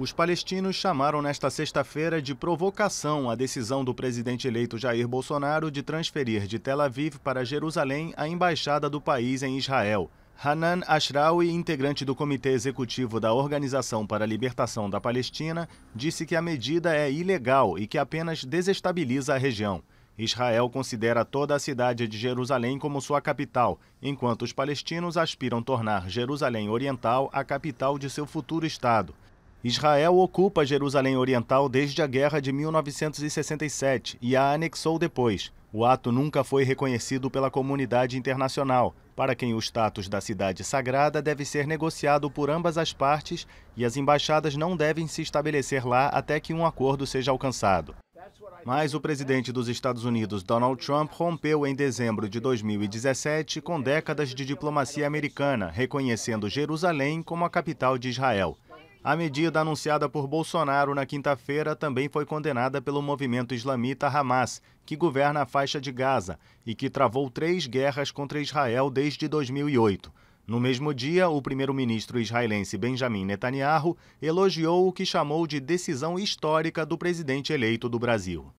Os palestinos chamaram nesta sexta-feira de provocação a decisão do presidente eleito Jair Bolsonaro de transferir de Tel Aviv para Jerusalém a embaixada do país em Israel. Hanan Ashrawi, integrante do Comitê Executivo da Organização para a Libertação da Palestina, disse que a medida é ilegal e que apenas desestabiliza a região. Israel considera toda a cidade de Jerusalém como sua capital, enquanto os palestinos aspiram tornar Jerusalém Oriental a capital de seu futuro Estado. Israel ocupa Jerusalém Oriental desde a guerra de 1967 e a anexou depois. O ato nunca foi reconhecido pela comunidade internacional, para quem o status da cidade sagrada deve ser negociado por ambas as partes e as embaixadas não devem se estabelecer lá até que um acordo seja alcançado. Mas o presidente dos Estados Unidos, Donald Trump, rompeu em dezembro de 2017 com décadas de diplomacia americana, reconhecendo Jerusalém como a capital de Israel. A medida anunciada por Bolsonaro na quinta-feira também foi condenada pelo movimento islamita Hamas, que governa a faixa de Gaza e que travou três guerras contra Israel desde 2008. No mesmo dia, o primeiro-ministro israelense Benjamin Netanyahu elogiou o que chamou de decisão histórica do presidente eleito do Brasil.